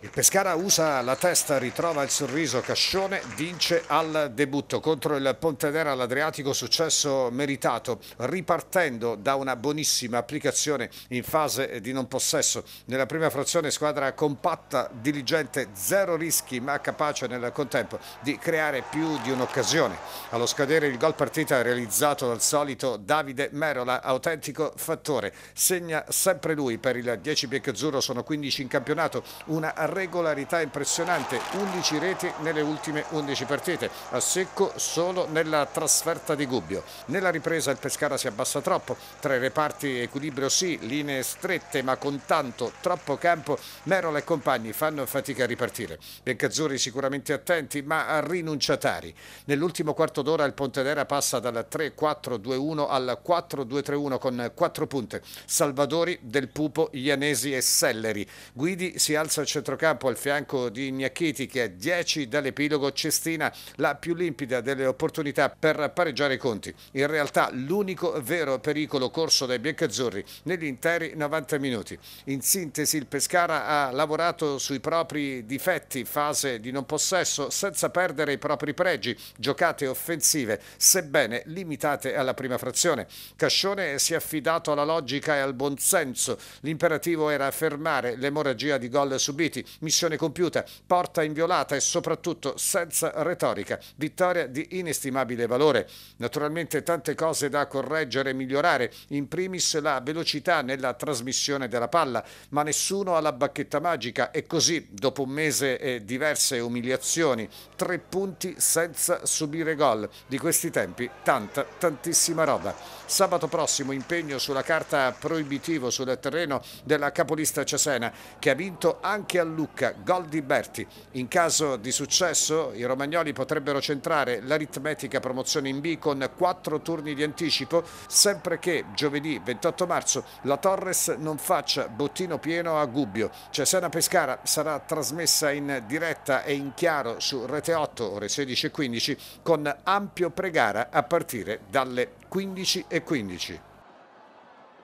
Il Pescara usa la testa, ritrova il sorriso, Cascione vince al debutto contro il Pontedera all'Adriatico, successo meritato, ripartendo da una buonissima applicazione in fase di non possesso. Nella prima frazione squadra compatta, diligente, zero rischi ma capace nel contempo di creare più di un'occasione. Allo scadere il gol partita realizzato dal solito Davide Merola, autentico fattore, segna sempre lui per il 10 azzurro, sono 15 in campionato, una regolarità impressionante, 11 reti nelle ultime 11 partite, a secco solo nella trasferta di Gubbio. Nella ripresa il Pescara si abbassa troppo, tra i reparti equilibrio sì, linee strette ma con tanto troppo campo, Merola e compagni fanno fatica a ripartire. Bencazzuri sicuramente attenti ma rinunciatari. Nell'ultimo quarto d'ora il Pontedera passa dal 3-4-2-1 al 4-2-3-1 con 4 punte. Salvadori, Del Pupo, Ianesi e Selleri. Guidi si alza al centrocampo centrocampo al fianco di Gnacchiti che a 10 dall'epilogo Cestina la più limpida delle opportunità per pareggiare i conti. In realtà l'unico vero pericolo corso dai biancazzurri negli interi 90 minuti. In sintesi il Pescara ha lavorato sui propri difetti, fase di non possesso, senza perdere i propri pregi, giocate offensive, sebbene limitate alla prima frazione. Cascione si è affidato alla logica e al buonsenso. L'imperativo era fermare l'emorragia di gol subiti missione compiuta, porta inviolata e soprattutto senza retorica, vittoria di inestimabile valore. Naturalmente tante cose da correggere e migliorare, in primis la velocità nella trasmissione della palla, ma nessuno ha la bacchetta magica e così, dopo un mese e diverse umiliazioni, tre punti senza subire gol. Di questi tempi tanta, tantissima roba. Sabato prossimo impegno sulla carta proibitivo sul terreno della capolista Cesena, che ha vinto anche al Gianluca, gol di Berti. In caso di successo i romagnoli potrebbero centrare l'aritmetica promozione in B con quattro turni di anticipo, sempre che giovedì 28 marzo la Torres non faccia bottino pieno a Gubbio. Cesena Pescara sarà trasmessa in diretta e in chiaro su Rete 8 ore 16.15 con ampio pregara a partire dalle 15.15. 15.